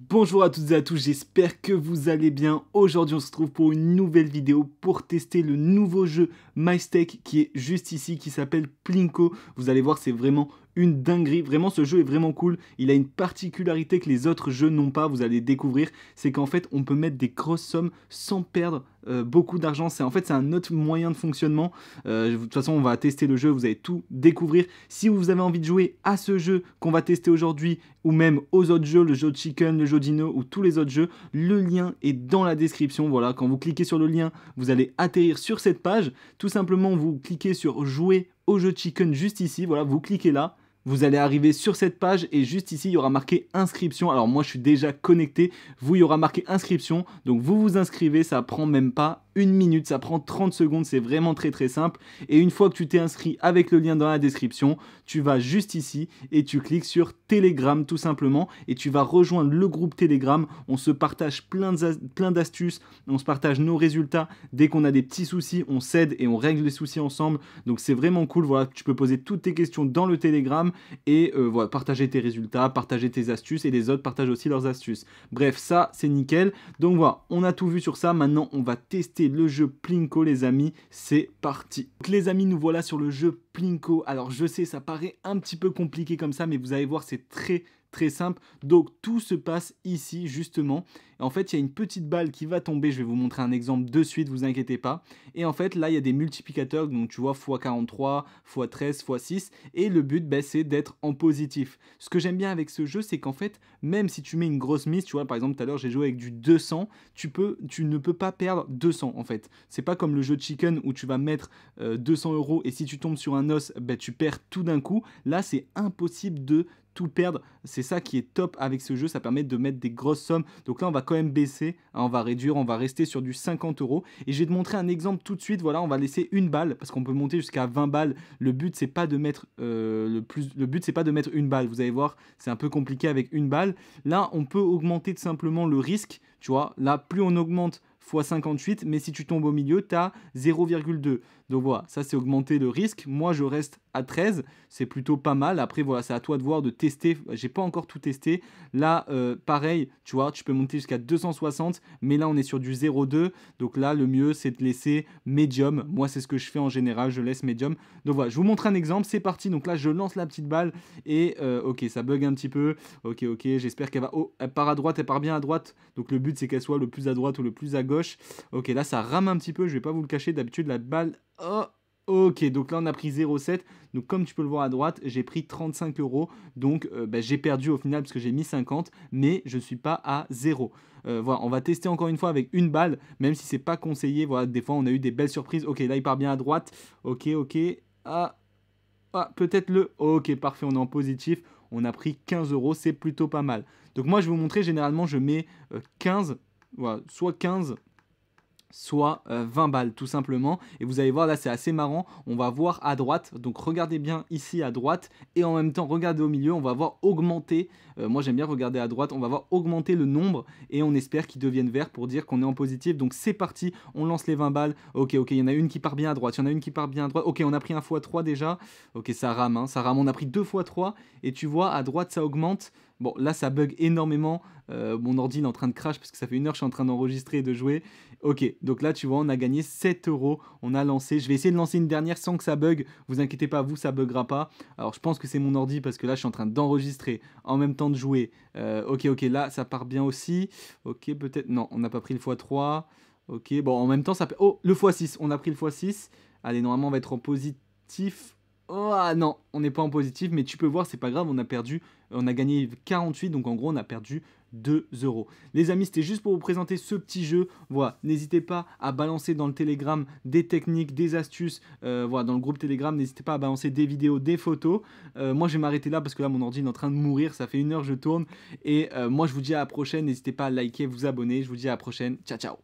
Bonjour à toutes et à tous, j'espère que vous allez bien. Aujourd'hui on se retrouve pour une nouvelle vidéo pour tester le nouveau jeu MyStake qui est juste ici, qui s'appelle Plinko. Vous allez voir c'est vraiment une dinguerie. Vraiment, ce jeu est vraiment cool. Il a une particularité que les autres jeux n'ont pas, vous allez découvrir. C'est qu'en fait, on peut mettre des grosses sommes sans perdre euh, beaucoup d'argent. C'est en fait c'est un autre moyen de fonctionnement. Euh, de toute façon, on va tester le jeu, vous allez tout découvrir. Si vous avez envie de jouer à ce jeu qu'on va tester aujourd'hui, ou même aux autres jeux, le jeu de Chicken, le jeu Dino ou tous les autres jeux, le lien est dans la description. Voilà, quand vous cliquez sur le lien, vous allez atterrir sur cette page. Tout simplement, vous cliquez sur jouer au jeu Chicken juste ici. Voilà, vous cliquez là vous allez arriver sur cette page et juste ici, il y aura marqué inscription. Alors moi, je suis déjà connecté. Vous, il y aura marqué inscription. Donc vous vous inscrivez, ça prend même pas une minute, ça prend 30 secondes, c'est vraiment très très simple. Et une fois que tu t'es inscrit avec le lien dans la description, tu vas juste ici et tu cliques sur Telegram tout simplement et tu vas rejoindre le groupe Telegram. On se partage plein d'astuces, on se partage nos résultats. Dès qu'on a des petits soucis, on cède et on règle les soucis ensemble. Donc c'est vraiment cool. Voilà, tu peux poser toutes tes questions dans le Telegram et euh, voilà, partager tes résultats, partager tes astuces et les autres partagent aussi leurs astuces. Bref, ça c'est nickel. Donc voilà, on a tout vu sur ça. Maintenant, on va tester le jeu Plinko les amis, c'est parti. Donc les amis, nous voilà sur le jeu Plinko. Alors je sais, ça paraît un petit peu compliqué comme ça, mais vous allez voir, c'est très très simple. Donc tout se passe ici justement. en fait, il y a une petite balle qui va tomber. Je vais vous montrer un exemple de suite, vous inquiétez pas. Et en fait, là, il y a des multiplicateurs, donc tu vois, x43, x13, x6. Et le but, ben, c'est d'être en positif. Ce que j'aime bien avec ce jeu, c'est qu'en fait, même si tu mets une grosse mise, tu vois, par exemple, tout à l'heure, j'ai joué avec du 200, tu, peux, tu ne peux pas perdre 200 en fait. C'est pas comme le jeu de chicken où tu vas mettre 200 euh, euros et si tu tombes sur un os, ben, tu perds tout d'un coup. Là, c'est impossible de tout perdre. C'est ça qui est top avec ce jeu, ça permet de mettre des grosses sommes. Donc là, on va quand même baisser, hein, on va réduire, on va rester sur du 50 euros. Et je vais te montrer un exemple tout de suite. Voilà, on va laisser une balle parce qu'on peut monter jusqu'à 20 balles. Le but, c'est pas de mettre euh, le plus. Le but, c'est pas de mettre une balle. Vous allez voir, c'est un peu compliqué avec une balle. Là, on peut augmenter tout simplement le risque. Tu vois, là, plus on augmente x 58, mais si tu tombes au milieu, tu as 0,2. Donc voilà, ça c'est augmenter le risque. Moi je reste à 13, c'est plutôt pas mal. Après voilà, c'est à toi de voir, de tester. J'ai pas encore tout testé. Là, euh, pareil, tu vois, tu peux monter jusqu'à 260, mais là on est sur du 0,2. Donc là, le mieux c'est de laisser médium. Moi c'est ce que je fais en général, je laisse médium. Donc voilà, je vous montre un exemple, c'est parti. Donc là, je lance la petite balle et euh, ok, ça bug un petit peu. Ok, ok, j'espère qu'elle va. Oh, elle part à droite, elle part bien à droite. Donc le but c'est qu'elle soit le plus à droite ou le plus à gauche Ok, là, ça rame un petit peu, je vais pas vous le cacher. D'habitude, la balle... Oh, ok, donc là on a pris 0,7. Donc comme tu peux le voir à droite, j'ai pris 35 euros. Donc euh, ben, j'ai perdu au final parce que j'ai mis 50, mais je suis pas à 0. Euh, voilà, on va tester encore une fois avec une balle, même si c'est pas conseillé. Voilà, des fois on a eu des belles surprises. Ok, là il part bien à droite. Ok, ok. Ah, ah peut-être le. Ok, parfait, on est en positif. On a pris 15 euros, c'est plutôt pas mal. Donc moi je vais vous montrer, généralement je mets 15, euh, voilà, soit 15, soit 20 euh, balles tout simplement. Et vous allez voir là c'est assez marrant, on va voir à droite, donc regardez bien ici à droite et en même temps regardez au milieu, on va voir augmenter, euh, moi j'aime bien regarder à droite, on va voir augmenter le nombre et on espère qu'ils deviennent verts pour dire qu'on est en positif. Donc c'est parti, on lance les 20 balles, ok ok il y en a une qui part bien à droite, il y en a une qui part bien à droite, ok on a pris un x3 déjà, ok ça rame, hein, ça rame, on a pris deux x3 et tu vois à droite ça augmente. Bon, là, ça bug énormément. Euh, mon ordi est en train de crash parce que ça fait une heure que je suis en train d'enregistrer et de jouer. Ok, donc là, tu vois, on a gagné 7 euros. On a lancé. Je vais essayer de lancer une dernière sans que ça bug. Vous inquiétez pas, vous, ça buggera pas. Alors, je pense que c'est mon ordi parce que là, je suis en train d'enregistrer en même temps de jouer. Euh, ok, ok, là, ça part bien aussi. Ok, peut-être. Non, on n'a pas pris le x3. Ok, bon, en même temps, ça. Oh, le x6. On a pris le x6. Allez, normalement, on va être en positif. Oh non, on n'est pas en positif, mais tu peux voir, c'est pas grave, on a perdu, on a gagné 48, donc en gros on a perdu 2 euros. Les amis, c'était juste pour vous présenter ce petit jeu. Voilà, n'hésitez pas à balancer dans le Telegram des techniques, des astuces. Euh, voilà, dans le groupe Telegram, n'hésitez pas à balancer des vidéos, des photos. Euh, moi, je vais m'arrêter là parce que là, mon ordi est en train de mourir. Ça fait une heure, je tourne. Et euh, moi, je vous dis à la prochaine. N'hésitez pas à liker, vous abonner. Je vous dis à la prochaine. Ciao, ciao.